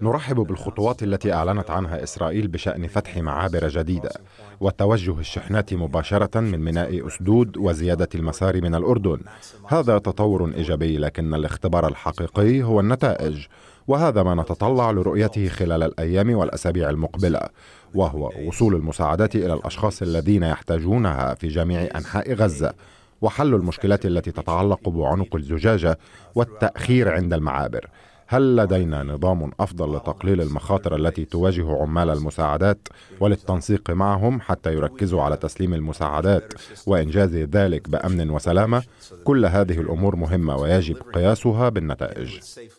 نرحب بالخطوات التي أعلنت عنها إسرائيل بشأن فتح معابر جديدة وتوجه الشحنات مباشرة من ميناء أسدود وزيادة المسار من الأردن هذا تطور إيجابي لكن الاختبار الحقيقي هو النتائج وهذا ما نتطلع لرؤيته خلال الأيام والأسابيع المقبلة وهو وصول المساعدات إلى الأشخاص الذين يحتاجونها في جميع أنحاء غزة وحل المشكلات التي تتعلق بعنق الزجاجة والتأخير عند المعابر هل لدينا نظام افضل لتقليل المخاطر التي تواجه عمال المساعدات وللتنسيق معهم حتى يركزوا على تسليم المساعدات وانجاز ذلك بامن وسلامه كل هذه الامور مهمه ويجب قياسها بالنتائج